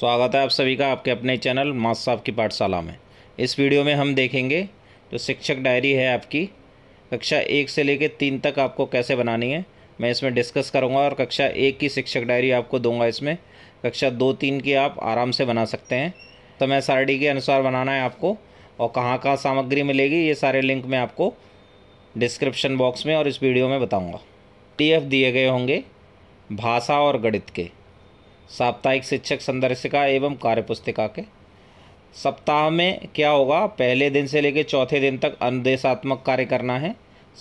स्वागत है आप सभी का आपके अपने चैनल मास साहब की पाठशाला में इस वीडियो में हम देखेंगे जो शिक्षक डायरी है आपकी कक्षा एक से लेकर तीन तक आपको कैसे बनानी है मैं इसमें डिस्कस करूंगा और कक्षा एक की शिक्षक डायरी आपको दूंगा इसमें कक्षा दो तीन की आप आराम से बना सकते हैं तो मैं सारणी के अनुसार बनाना है आपको और कहाँ कहाँ सामग्री मिलेगी ये सारे लिंक मैं आपको डिस्क्रिप्शन बॉक्स में और इस वीडियो में बताऊँगा टी दिए गए होंगे भाषा और गणित के साप्ताहिक शिक्षक संदर्शिका एवं कार्यपुस्तिका के सप्ताह में क्या होगा पहले दिन से लेकर चौथे दिन तक अनुदेशात्मक कार्य करना है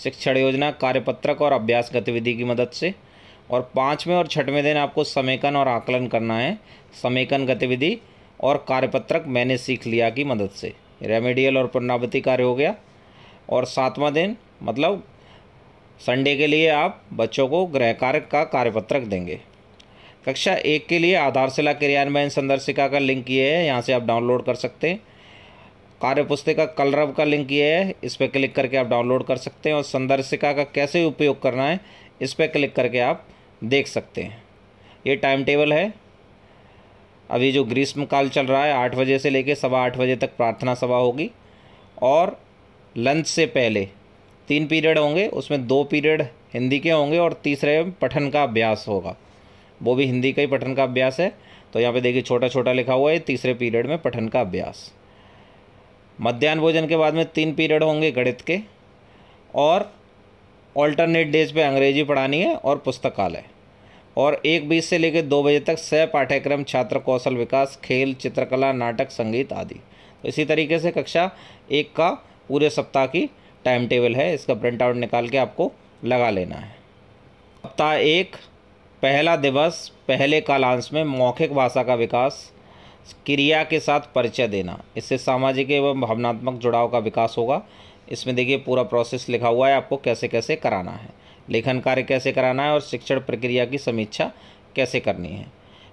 शिक्षण योजना कार्यपत्रक और अभ्यास गतिविधि की मदद से और पाँचवें और छठवें दिन आपको समेकन और आकलन करना है समेकन गतिविधि और कार्यपत्रक मैंने सीख लिया की मदद से रेमेडियल और पुनरावृत्ति कार्य हो गया और सातवां दिन मतलब संडे के लिए आप बच्चों को गृह कार्य का कार्यपत्रक देंगे कक्षा एक के लिए आधारशिला क्रियान्वयन संदर्शिका का लिंक ये है यहाँ से आप डाउनलोड कर सकते हैं कार्य पुस्तिका कलरव का लिंक ये है इस पर क्लिक करके आप डाउनलोड कर सकते हैं और संदर्शिका का कैसे उपयोग करना है इस पर क्लिक करके आप देख सकते हैं ये टाइम टेबल है अभी जो ग्रीष्म काल चल रहा है आठ बजे से लेके सवा आठ बजे तक प्रार्थना सभा होगी और लंच से पहले तीन पीरियड होंगे उसमें दो पीरियड हिंदी के होंगे और तीसरे पठन का अभ्यास होगा वो भी हिंदी का ही पठन का अभ्यास है तो यहाँ पे देखिए छोटा छोटा लिखा हुआ है तीसरे पीरियड में पठन का अभ्यास मध्यान्ह भोजन के बाद में तीन पीरियड होंगे गणित के और ऑल्टरनेट डेज पे अंग्रेजी पढ़ानी है और पुस्तकालय और एक बीस से लेकर दो बजे तक सह पाठ्यक्रम छात्र कौशल विकास खेल चित्रकला नाटक संगीत आदि तो इसी तरीके से कक्षा एक का पूरे सप्ताह की टाइम टेबल है इसका प्रिंट आउट निकाल के आपको लगा लेना है सप्ताह एक पहला दिवस पहले कालांश में मौखिक भाषा का विकास क्रिया के साथ परिचय देना इससे सामाजिक एवं भावनात्मक जुड़ाव का विकास होगा इसमें देखिए पूरा प्रोसेस लिखा हुआ है आपको कैसे कैसे कराना है लेखन कार्य कैसे कराना है और शिक्षण प्रक्रिया की समीक्षा कैसे करनी है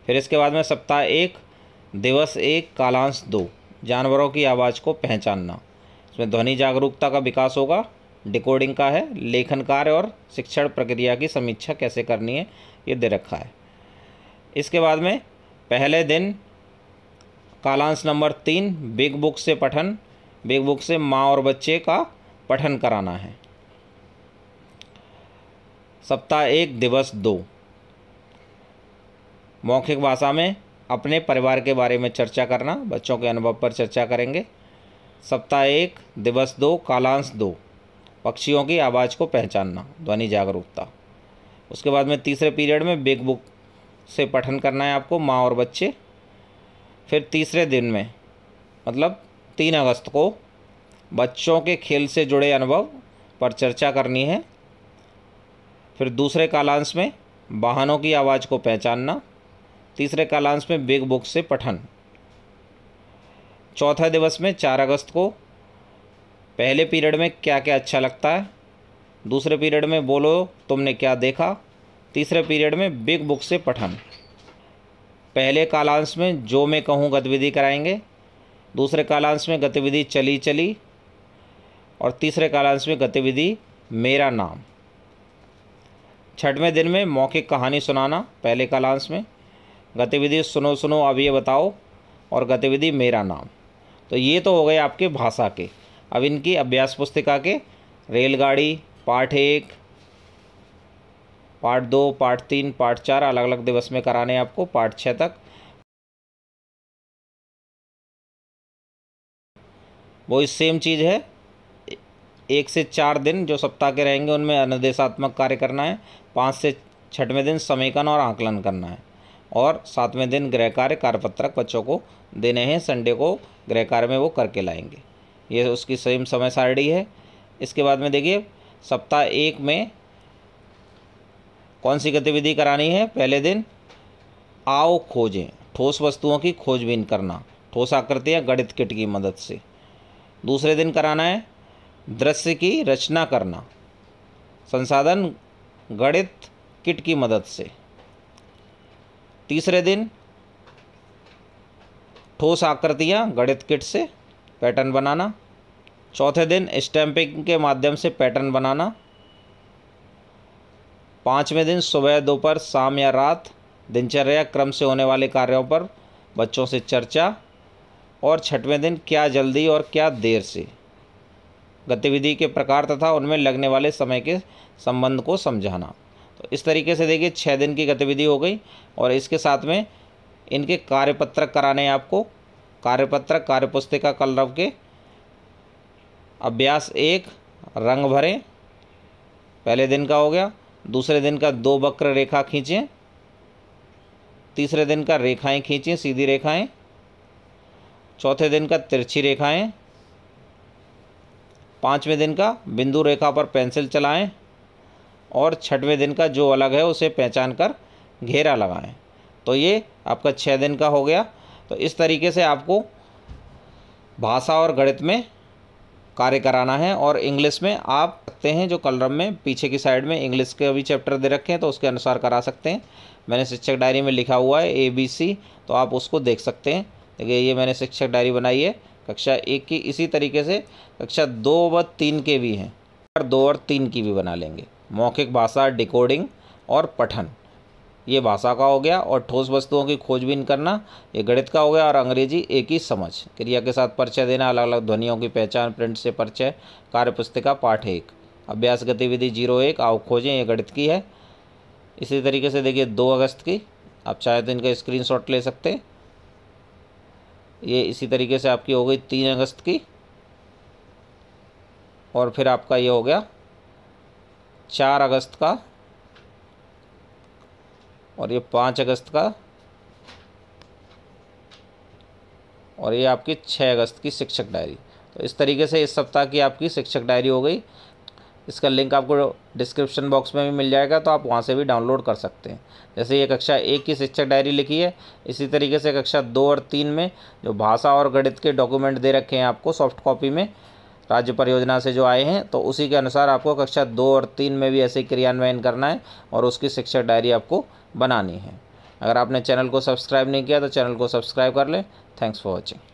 फिर इसके बाद में सप्ताह एक दिवस एक कालांश दो जानवरों की आवाज़ को पहचानना इसमें ध्वनि जागरूकता का विकास होगा डिकोडिंग का है लेखन कार्य और शिक्षण प्रक्रिया की समीक्षा कैसे करनी है ये दे रखा है इसके बाद में पहले दिन कालांश नंबर तीन बिग बुक से पठन बिग बुक से माँ और बच्चे का पठन कराना है सप्ताह एक दिवस दो मौखिक भाषा में अपने परिवार के बारे में चर्चा करना बच्चों के अनुभव पर चर्चा करेंगे सप्ताह एक दिवस दो कालांश दो पक्षियों की आवाज़ को पहचानना ध्वनि जागरूकता उसके बाद में तीसरे पीरियड में बिग बुक से पठन करना है आपको माँ और बच्चे फिर तीसरे दिन में मतलब तीन अगस्त को बच्चों के खेल से जुड़े अनुभव पर चर्चा करनी है फिर दूसरे कालांश में वाहनों की आवाज़ को पहचानना तीसरे कालांश में बिग बुक से पठन चौथा दिवस में चार अगस्त को पहले पीरियड में क्या क्या अच्छा लगता है दूसरे पीरियड में बोलो तुमने क्या देखा तीसरे पीरियड में बिग बुक से पठन पहले कालांश में जो मैं कहूँ गतिविधि कराएंगे दूसरे कालांश में गतिविधि चली चली और तीसरे कालांश में गतिविधि मेरा नाम छठवें दिन में मौखिक कहानी सुनाना पहले कालांश में गतिविधि सुनो सुनो अब ये बताओ और गतिविधि मेरा नाम तो ये तो हो गए आपके भाषा के अब इनकी अभ्यास पुस्तिका के रेलगाड़ी पार्ट एक पार्ट दो पार्ट तीन पार्ट चार अलग अलग दिवस में कराने हैं आपको पार्ट छः तक वो सेम चीज़ है एक से चार दिन जो सप्ताह के रहेंगे उनमें अनुदेशात्मक कार्य करना है पाँच से छठवें दिन समीकरण और आकलन करना है और सातवें दिन गृह कार्य कार्यपत्रक बच्चों को देने हैं संडे को गृह कार्य में वो करके लाएंगे ये उसकी सेम समय सारणी है इसके बाद में देखिए सप्ताह एक में कौन सी गतिविधि करानी है पहले दिन आओ खोजें ठोस वस्तुओं की खोजबीन करना ठोस आकृतियाँ गणित किट की मदद से दूसरे दिन कराना है दृश्य की रचना करना संसाधन गणित किट की मदद से तीसरे दिन ठोस आकृतियाँ गणित किट से पैटर्न बनाना चौथे दिन स्टैंपिंग के माध्यम से पैटर्न बनाना पाँचवें दिन सुबह दोपहर शाम या रात दिनचर्या क्रम से होने वाले कार्यों पर बच्चों से चर्चा और छठवें दिन क्या जल्दी और क्या देर से गतिविधि के प्रकार तथा उनमें लगने वाले समय के संबंध को समझाना तो इस तरीके से देखिए छः दिन की गतिविधि हो गई और इसके साथ में इनके कार्यपत्रक कराने आपको कार्यपत्रक कार्यपुस्तिका कलरव के अभ्यास एक रंग भरें पहले दिन का हो गया दूसरे दिन का दो वक्र रेखा खींचें तीसरे दिन का रेखाएं खींचें सीधी रेखाएं चौथे दिन का तिरछी रेखाएं पाँचवें दिन का बिंदु रेखा पर पेंसिल चलाएं और छठवें दिन का जो अलग है उसे पहचान कर घेरा लगाएं तो ये आपका छः दिन का हो गया तो इस तरीके से आपको भाषा और गणित में कार्य कराना है और इंग्लिश में आप सकते हैं जो कलरम में पीछे की साइड में इंग्लिश के भी चैप्टर दे रखे हैं तो उसके अनुसार करा सकते हैं मैंने शिक्षक डायरी में लिखा हुआ है ए बी सी तो आप उसको देख सकते हैं देखिए ये मैंने शिक्षक डायरी बनाई है कक्षा एक की इसी तरीके से कक्षा दो व तीन के भी हैं और दो और तीन की भी बना लेंगे मौखिक भाषा डिकोडिंग और पठन ये भाषा का हो गया और ठोस वस्तुओं की खोजबीन करना ये गणित का हो गया और अंग्रेजी एक ही समझ क्रिया के साथ परिचय देना अलग अलग ध्वनियों की पहचान प्रिंट से परिचय कार्यपुस्तिका पाठ एक अभ्यास गतिविधि जीरो एक आओ खोजें ये गणित की है इसी तरीके से देखिए दो अगस्त की आप चाहे तो इनका स्क्रीन ले सकते हैं ये इसी तरीके से आपकी हो गई तीन अगस्त की और फिर आपका ये हो गया चार अगस्त का और ये पाँच अगस्त का और ये आपकी छः अगस्त की शिक्षक डायरी तो इस तरीके से इस सप्ताह की आपकी शिक्षक डायरी हो गई इसका लिंक आपको डिस्क्रिप्शन बॉक्स में भी मिल जाएगा तो आप वहाँ से भी डाउनलोड कर सकते हैं जैसे ये कक्षा एक की शिक्षक डायरी लिखी है इसी तरीके से कक्षा दो और तीन में जो भाषा और गणित के डॉक्यूमेंट दे रखे हैं आपको सॉफ्ट कॉपी में राज्य परियोजना से जो आए हैं तो उसी के अनुसार आपको कक्षा दो और तीन में भी ऐसे क्रियान्वयन करना है और उसकी शिक्षक डायरी आपको बनानी है अगर आपने चैनल को सब्सक्राइब नहीं किया तो चैनल को सब्सक्राइब कर लें थैंक्स फॉर वॉचिंग